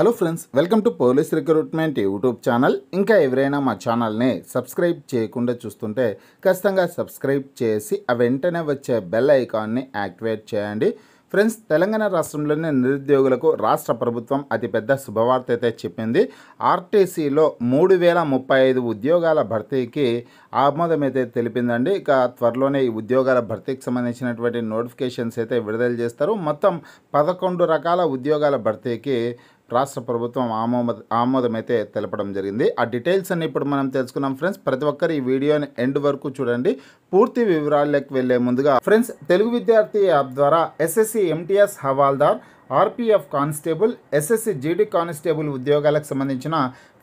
hello friends welcome to police recruitment YouTube channel ఇంకా ఎవరైనా మా ఛానల్ని సబ్స్క్రైబ్ చేయకుండా చూస్తుంటే ఖచ్చితంగా సబ్స్క్రైబ్ చేసి ఆ వెంటనే వచ్చే బెల్ ఐకాన్ని యాక్టివేట్ చేయండి ఫ్రెండ్స్ తెలంగాణ రాష్ట్రంలోని నిరుద్యోగులకు రాష్ట్ర ప్రభుత్వం అతిపెద్ద శుభవార్త అయితే చెప్పింది ఆర్టీసీలో మూడు వేల ముప్పై ఐదు ఉద్యోగాల భర్తీకి ఆమోదం అయితే తెలిపిందండి ఇక త్వరలోనే ఈ ఉద్యోగాల భర్తీకి సంబంధించినటువంటి నోటిఫికేషన్స్ అయితే విడుదల చేస్తారు మొత్తం పదకొండు రకాల ఉద్యోగాల భర్తీకి రాష్ట్ర ప్రభుత్వం ఆమోద ఆమోదమైతే తెలపడం జరిగింది ఆ డీటెయిల్స్ అన్ని ఇప్పుడు మనం తెలుసుకున్నాం ఫ్రెండ్స్ ప్రతి ఒక్కరు ఈ వీడియోని ఎండ్ వరకు చూడండి పూర్తి వివరాల్లోకి వెళ్లే ముందుగా ఫ్రెండ్స్ తెలుగు విద్యార్థి యాప్ ద్వారా ఎస్ఎస్సి ఎంటీఎస్ హవాల్దార్ RPF constable SSC GD constable ఉద్యోగాలకు సంబంధించిన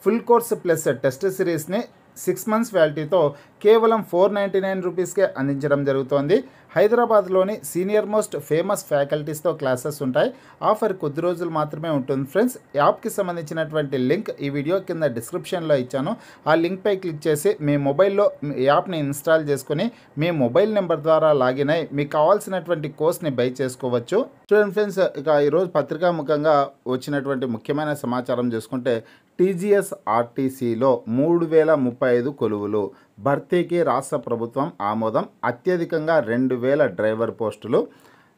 ఫుల్ కోర్స్ ప్లస్ టెస్ట్ సిరీస్ని సిక్స్ మంత్స్ వ్యాలిటీతో కేవలం ఫోర్ నైంటీ నైన్ రూపీస్కే అందించడం జరుగుతోంది హైదరాబాద్లోని సీనియర్ మోస్ట్ ఫేమస్ ఫ్యాకల్టీస్తో క్లాసెస్ ఉంటాయి ఆఫర్ కొద్ది రోజులు మాత్రమే ఉంటుంది ఫ్రెండ్స్ యాప్కి సంబంధించినటువంటి లింక్ ఈ వీడియో కింద డిస్క్రిప్షన్లో ఇచ్చాను ఆ లింక్పై క్లిక్ చేసి మీ మొబైల్లో యాప్ని ఇన్స్టాల్ చేసుకుని మీ మొబైల్ నెంబర్ ద్వారా లాగిన్ అయి మీకు కావాల్సినటువంటి కోర్స్ని బై చేసుకోవచ్చు చూడండి ఫ్రెండ్స్ ఇక ఈరోజు పత్రికాముఖంగా వచ్చినటువంటి ముఖ్యమైన సమాచారం చూసుకుంటే టీజీఎస్ ఆర్టీసీలో మూడు వేల ముప్పై ఐదు కొలువులు భర్తీకి రాష్ట్ర ప్రభుత్వం ఆమోదం అత్యధికంగా రెండు వేల డ్రైవర్ పోస్టులు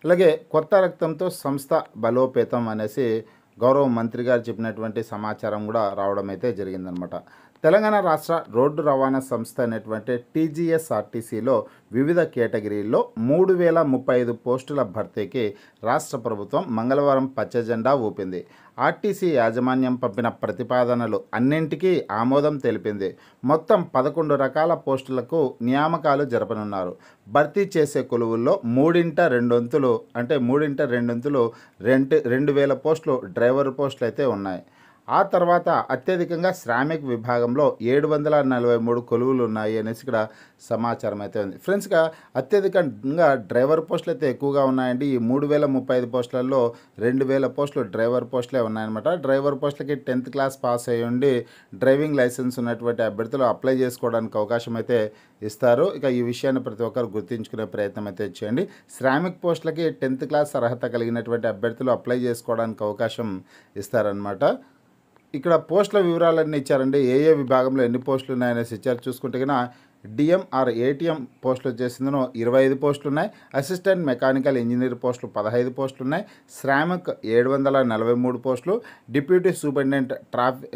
అలాగే కొత్త రక్తంతో సంస్థ బలోపేతం అనేసి గౌరవ మంత్రి గారు చెప్పినటువంటి సమాచారం కూడా రావడం అయితే జరిగిందనమాట తెలంగాణ రాష్ట్ర రోడ్డు రవాణా సంస్థ అనేటువంటి టీజీఎస్ఆర్టీసీలో వివిధ కేటగిరీల్లో మూడు వేల ముప్పై ఐదు పోస్టుల భర్తీకి రాష్ట్ర ప్రభుత్వం మంగళవారం పచ్చజెండా ఊపింది ఆర్టీసీ యాజమాన్యం పంపిన ప్రతిపాదనలు అన్నింటికీ ఆమోదం తెలిపింది మొత్తం పదకొండు రకాల పోస్టులకు నియామకాలు జరపనున్నారు భర్తీ చేసే కొలువుల్లో మూడింట రెండొంతులు అంటే మూడింట రెండొంతులు రెండు రెండు వేల పోస్టులు డ్రైవర్ పోస్టులు అయితే ఉన్నాయి ఆ తర్వాత అత్యధికంగా శ్రామిక్ విభాగంలో ఏడు వందల నలభై మూడు కొలువులు ఉన్నాయి అనేసి ఇక్కడ సమాచారం అయితే ఉంది ఫ్రెండ్స్గా అత్యధికంగా డ్రైవర్ పోస్టులు అయితే ఎక్కువగా ఉన్నాయండి ఈ మూడు వేల ముప్పై ఐదు పోస్టులలో రెండు వేల పోస్టులు డ్రైవర్ పోస్టులే ఉన్నాయన్నమాట డ్రైవర్ పోస్టులకి టెన్త్ క్లాస్ పాస్ అయ్యి ఉండి డ్రైవింగ్ లైసెన్స్ ఉన్నటువంటి అభ్యర్థులు అప్లై చేసుకోవడానికి అవకాశం అయితే ఇస్తారు ఇక ఈ విషయాన్ని ప్రతి ఒక్కరు గుర్తించుకునే ప్రయత్నం అయితే చేయండి శ్రామిక్ పోస్టులకి టెన్త్ క్లాస్ అర్హత కలిగినటువంటి అభ్యర్థులు అప్లై చేసుకోవడానికి అవకాశం ఇస్తారనమాట ఇక్కడ పోస్టుల వివరాలన్నీ ఇచ్చారండి ఏ ఏ విభాగంలో ఎన్ని పోస్టులు ఉన్నాయనేసి ఇచ్చారు చూసుకుంటే కన్నా డిఎం ఆర్ ఏటీఎం పోస్టులు వచ్చేసిందనో ఇరవై ఐదు పోస్టులు ఉన్నాయి అసిస్టెంట్ మెకానికల్ ఇంజనీర్ పోస్టులు పదహైదు పోస్టులు ఉన్నాయి శ్రామిక్ ఏడు వందల నలభై మూడు పోస్టులు డిప్యూటీ సూపరింటెండెంట్ ట్రాఫిక్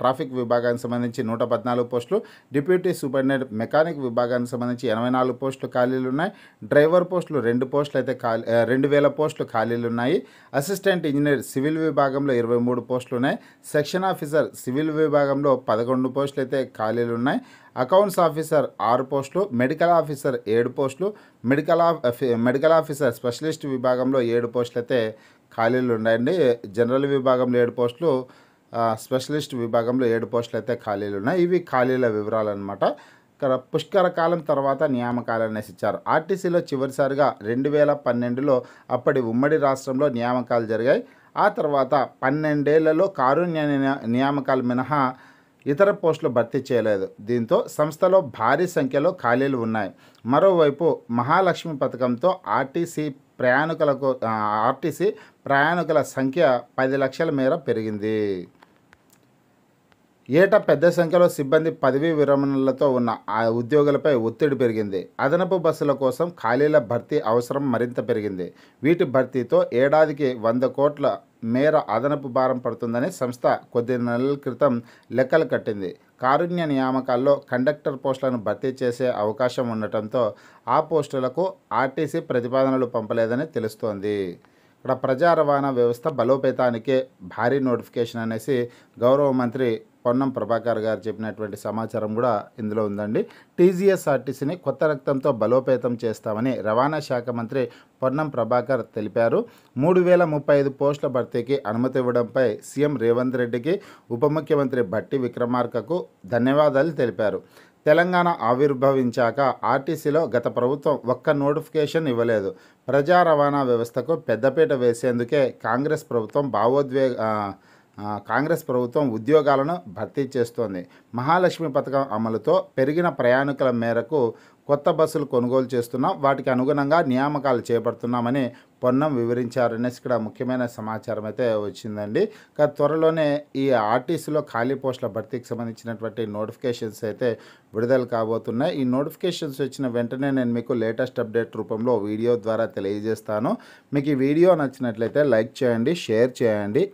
ట్రాఫిక్ విభాగానికి సంబంధించి నూట పద్నాలుగు పోస్టులు డిప్యూటీ సూపరింటెండెంట్ మెకానిక్ విభాగానికి సంబంధించి ఎనభై నాలుగు పోస్టులు ఖాళీలు ఉన్నాయి డ్రైవర్ పోస్టులు రెండు పోస్టులు అయితే ఖాళీ రెండు వేల పోస్టులు ఖాళీలు ఉన్నాయి అసిస్టెంట్ ఇంజనీర్ సివిల్ విభాగంలో ఇరవై మూడు పోస్టులు ఉన్నాయి సెక్షన్ ఆఫీసర్ సివిల్ విభాగంలో పదకొండు పోస్టులు అయితే ఖాళీలు ఉన్నాయి అకౌంట్స్ ఆఫీసర్ ఆరు పోస్టులు మెడికల్ ఆఫీసర్ ఏడు పోస్టులు మెడికల్ మెడికల్ ఆఫీసర్ స్పెషలిస్ట్ విభాగంలో ఏడు పోస్టులు అయితే ఖాళీలు ఉన్నాయండి జనరల్ విభాగంలో ఏడు పోస్టులు స్పెషలిస్ట్ విభాగంలో ఏడు పోస్టులు అయితే ఖాళీలు ఉన్నాయి ఇవి ఖాళీల వివరాలు అనమాట ఇక్కడ పుష్కర కాలం తర్వాత నియామకాలు అనేసి ఇచ్చారు ఆర్టీసీలో చివరిసారిగా రెండు వేల పన్నెండులో అప్పటి ఉమ్మడి రాష్ట్రంలో నియామకాలు జరిగాయి ఆ తర్వాత పన్నెండేళ్లలో కారుణ్య నియామకాలు మినహా ఇతర పోస్టులు భర్తీ చేయలేదు దీంతో సంస్థలో భారీ సంఖ్యలో ఖాళీలు ఉన్నాయి మరోవైపు మహాలక్ష్మి పథకంతో ఆర్టీసీ ప్రయాణికులకు ఆర్టీసీ ప్రయాణికుల సంఖ్య పది లక్షల మేర పెరిగింది ఏటా పెద్ద సంఖ్యలో సిబ్బంది పదవీ విరమణలతో ఉన్న ఆ ఉద్యోగులపై ఒత్తిడి పెరిగింది అదనపు బస్సుల కోసం ఖాళీల భర్తీ అవసరం మరింత పెరిగింది వీటి భర్తీతో ఏడాదికి వంద కోట్ల మేర అదనపు భారం పడుతుందని సంస్థ కొద్ది నెలల క్రితం లెక్కలు కట్టింది కారుణ్య నియామకాల్లో కండక్టర్ పోస్టులను భర్తీ చేసే అవకాశం ఉండటంతో ఆ పోస్టులకు ఆర్టీసీ ప్రతిపాదనలు పంపలేదని తెలుస్తోంది ఇక్కడ ప్రజా రవాణా వ్యవస్థ బలోపేతానికే భారీ నోటిఫికేషన్ అనేసి గౌరవ మంత్రి పొన్నం ప్రభాకర్ గారు చెప్పినటువంటి సమాచారం కూడా ఇందులో ఉందండి టీజీఎస్ఆర్టీసీని కొత్త రక్తంతో బలోపేతం చేస్తామని రవాణా శాఖ మంత్రి పొన్నం ప్రభాకర్ తెలిపారు మూడు వేల ముప్పై ఐదు పోస్టుల భర్తీకి అనుమతి ఇవ్వడంపై సీఎం రేవంత్ రెడ్డికి ఉప ముఖ్యమంత్రి భట్టి విక్రమార్కకు ధన్యవాదాలు తెలిపారు తెలంగాణ ఆవిర్భవించాక ఆర్టీసీలో గత ప్రభుత్వం ఒక్క నోటిఫికేషన్ ఇవ్వలేదు ప్రజా రవాణా వ్యవస్థకు పెద్దపీట వేసేందుకే కాంగ్రెస్ ప్రభుత్వం భావోద్వేగ కాంగ్రెస్ ప్రభుత్వం ఉద్యోగాలను భర్తీ చేస్తోంది మహాలక్ష్మి పథకం అమలుతో పెరిగిన ప్రయాణికుల మేరకు కొత్త బస్సులు కొనుగోలు చేస్తున్నాం వాటికి అనుగుణంగా నియామకాలు చేపడుతున్నామని పొన్నం వివరించారనేసి ఇక్కడ ముఖ్యమైన సమాచారం అయితే వచ్చిందండి త్వరలోనే ఈ ఆర్టీసీలో ఖాళీ పోస్టుల భర్తీకి సంబంధించినటువంటి నోటిఫికేషన్స్ అయితే విడుదల కాబోతున్నాయి ఈ నోటిఫికేషన్స్ వచ్చిన వెంటనే నేను మీకు లేటెస్ట్ అప్డేట్ రూపంలో వీడియో ద్వారా తెలియజేస్తాను మీకు ఈ వీడియో నచ్చినట్లయితే లైక్ చేయండి షేర్ చేయండి